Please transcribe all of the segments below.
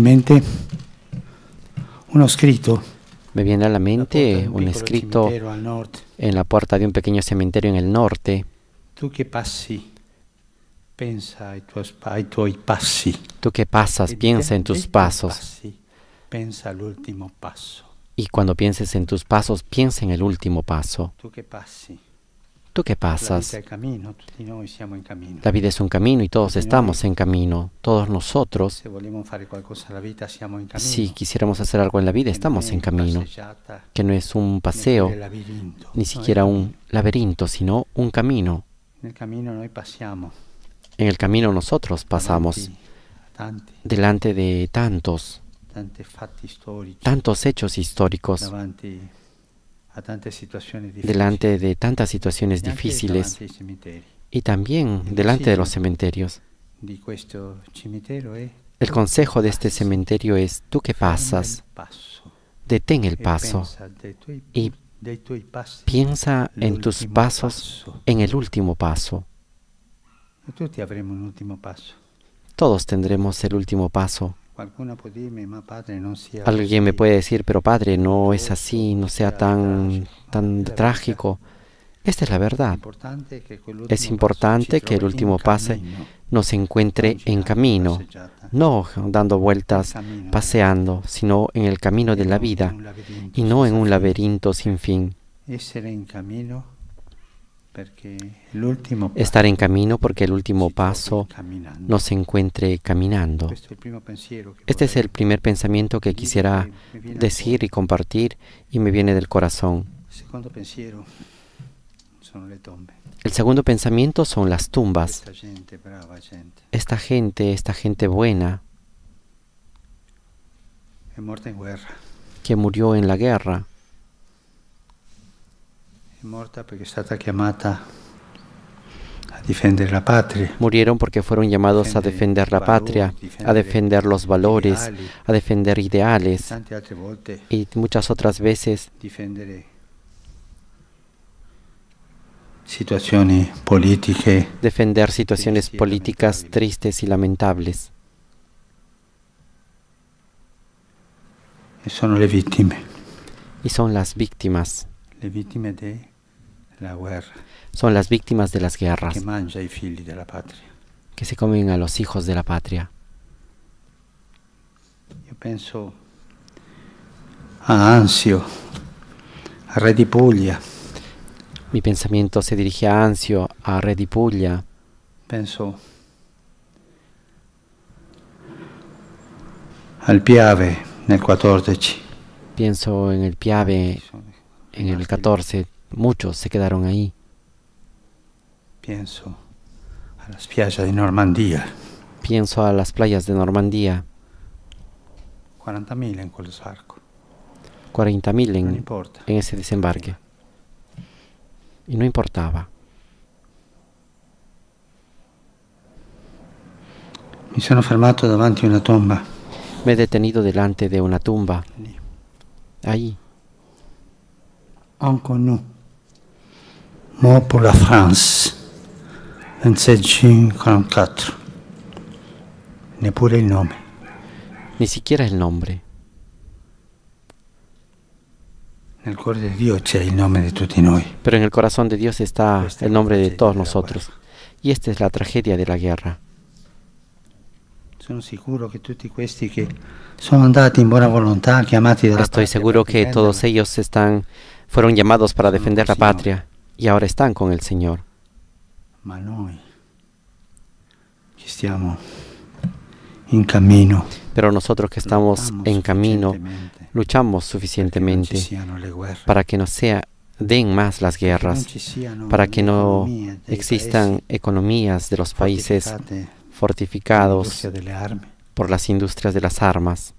mente un escrito. Me viene a la mente un escrito en la puerta de un pequeño cementerio en el norte. Tú que Tú que pasas, piensa en tus pasos. Y cuando pienses en tus pasos, piensa en el último paso. Tú que pasas qué pasas. La vida es un camino y todos estamos en camino. Todos nosotros, si quisiéramos hacer algo en la vida, estamos en camino. Que no es un paseo, ni siquiera un laberinto, sino un camino. En el camino nosotros pasamos delante de tantos, tantos hechos históricos delante de tantas situaciones difíciles y también delante de los cementerios. ¿eh? El consejo de este cementerio es, tú que pasas, detén el eh, paso y piensa en tus pasos, en el último paso. Todos tendremos el último paso. Alguien me puede decir, pero padre, no es así, no sea tan, tan trágico. Esta es la verdad. Es importante que el último pase nos encuentre pues en camino, pues no dando vueltas, paseando, sino en el camino de la vida y no en un laberinto pues sin fin estar en camino porque el último paso no se encuentre caminando. Este es el primer este pensamiento que quisiera decir y compartir y me viene del corazón. El segundo pensamiento son las tumbas. Esta gente, esta gente buena, que murió en la guerra. Murieron porque fueron llamados a defender la patria, a defender los valores, a defender ideales y muchas otras veces situaciones políticas defender situaciones políticas tristes y lamentables y son las víctimas las víctimas la guerra. Son las víctimas de las guerras. Que mangia i figli della patria. Que se comen a los hijos de la patria. Yo pienso a ancio a Re di Puglia. Mi pensamiento se dirige a ancio a Re di Puglia. Penso al Piave el 14. Pienso en el Piave en el 14 Muchos se quedaron ahí. Pienso a las playas de Normandía. Pienso a las playas de Normandía. 40.000 en los arcos. 40.000 en, en ese desembarque. Y no importaba. me sono fermato davanti una tumba. Me he detenido delante de una tumba. Ahí. Encore no Mort por la France, en 1654, Ni el nombre. Ni siquiera el nombre. Pero en el corazón de Dios está el nombre de todos nosotros. Este y esta es la tragedia de la guerra. Estoy seguro que todos ellos están, fueron llamados para defender la patria y ahora están con el Señor. Pero nosotros que estamos en camino luchamos suficientemente para que no sea den más las guerras, para que no existan economías de los países fortificados por las industrias de las armas.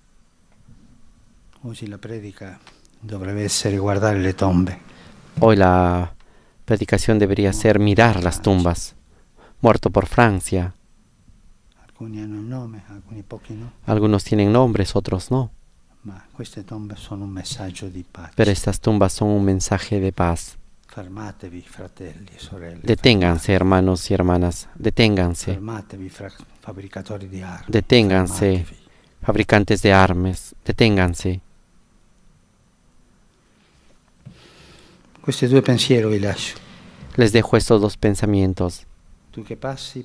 Hoy la predicación debería ser mirar las tumbas. Muerto por Francia. Algunos tienen nombres, otros no. Pero estas tumbas son un mensaje de paz. E Deténganse, hermanos y hermanas. Deténganse. Deténganse, fabricantes de armas. Deténganse. Pues Les dejo estos dos pensamientos. Tú que, pasas,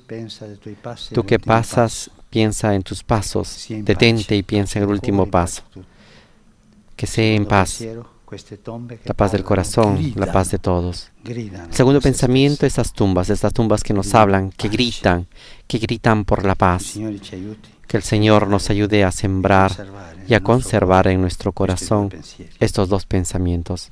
piensa en tus pasos. Detente y piensa en el último paso. Que sea en paz. Este la paz del corazón, la paz de todos. El segundo pensamiento, estas pues, tumbas, estas tumbas que nos hablan, que gritan, que gritan por la paz. Que el Señor nos ayude a sembrar y a conservar en nuestro pues corazón estos dos pensamientos.